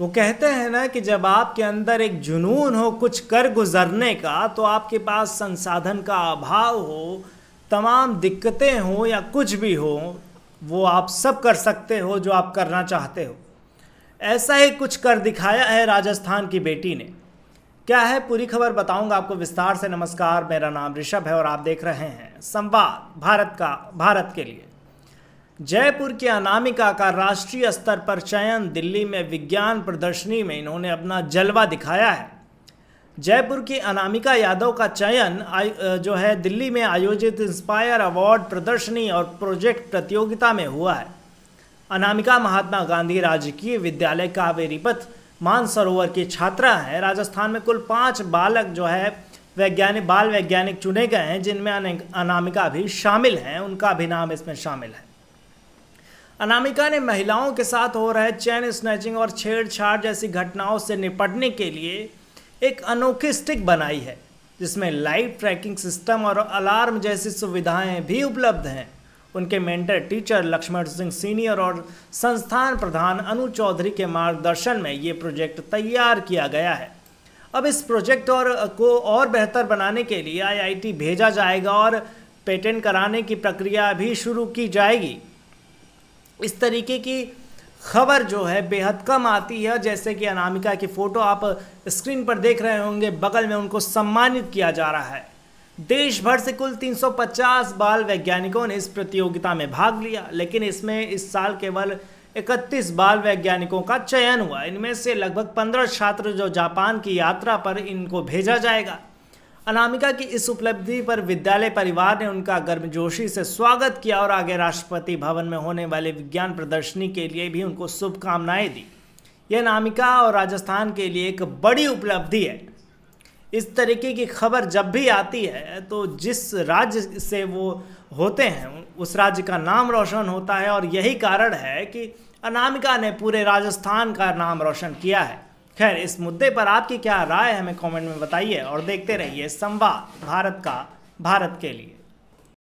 वो कहते हैं ना कि जब आपके अंदर एक जुनून हो कुछ कर गुजरने का तो आपके पास संसाधन का अभाव हो तमाम दिक्कतें हों या कुछ भी हो वो आप सब कर सकते हो जो आप करना चाहते हो ऐसा ही कुछ कर दिखाया है राजस्थान की बेटी ने क्या है पूरी खबर बताऊंगा आपको विस्तार से नमस्कार मेरा नाम ऋषभ है और आप देख रहे हैं संवाद भारत का भारत के लिए जयपुर के अनामिका का राष्ट्रीय स्तर पर चयन दिल्ली में विज्ञान प्रदर्शनी में इन्होंने अपना जलवा दिखाया है जयपुर की अनामिका यादव का चयन जो है दिल्ली में आयोजित इंस्पायर अवार्ड प्रदर्शनी और प्रोजेक्ट प्रतियोगिता में हुआ है अनामिका महात्मा गांधी राजकीय विद्यालय कावेरीपथ मानसरोवर की छात्रा है राजस्थान में कुल पाँच बालक जो है वैज्ञानिक बाल वैज्ञानिक चुने गए हैं जिनमें अनामिका भी शामिल हैं उनका भी नाम इसमें शामिल है अनामिका ने महिलाओं के साथ हो रहे चैन स्नैचिंग और छेड़छाड़ जैसी घटनाओं से निपटने के लिए एक अनोखी स्टिक बनाई है जिसमें लाइव ट्रैकिंग सिस्टम और अलार्म जैसी सुविधाएं भी उपलब्ध हैं उनके mentor teacher Lakshman Singh senior और संस्थान प्रधान अनु चौधरी के मार्गदर्शन में ये प्रोजेक्ट तैयार किया गया है अब इस प्रोजेक्ट और को और बेहतर बनाने के लिए आईआईटी भेजा जाएगा और पेटेंट कराने की प्रक्रिया भी शुरू की जाएगी इस तरीके की खबर जो है बेहद कम आती है जैसे कि अनामिका की फ़ोटो आप स्क्रीन पर देख रहे होंगे बगल में उनको सम्मानित किया जा रहा है देश भर से कुल 350 बाल वैज्ञानिकों ने इस प्रतियोगिता में भाग लिया लेकिन इसमें इस साल केवल 31 बाल वैज्ञानिकों का चयन हुआ इनमें से लगभग 15 छात्र जो जापान की यात्रा पर इनको भेजा जाएगा अनामिका की इस उपलब्धि पर विद्यालय परिवार ने उनका गर्मजोशी से स्वागत किया और आगे राष्ट्रपति भवन में होने वाले विज्ञान प्रदर्शनी के लिए भी उनको शुभकामनाएं दी यह अनामिका और राजस्थान के लिए एक बड़ी उपलब्धि है इस तरीके की खबर जब भी आती है तो जिस राज्य से वो होते हैं उस राज्य का नाम रोशन होता है और यही कारण है कि अनामिका ने पूरे राजस्थान का नाम रोशन किया है खैर इस मुद्दे पर आपकी क्या राय है हमें कमेंट में बताइए और देखते रहिए संवाद भारत का भारत के लिए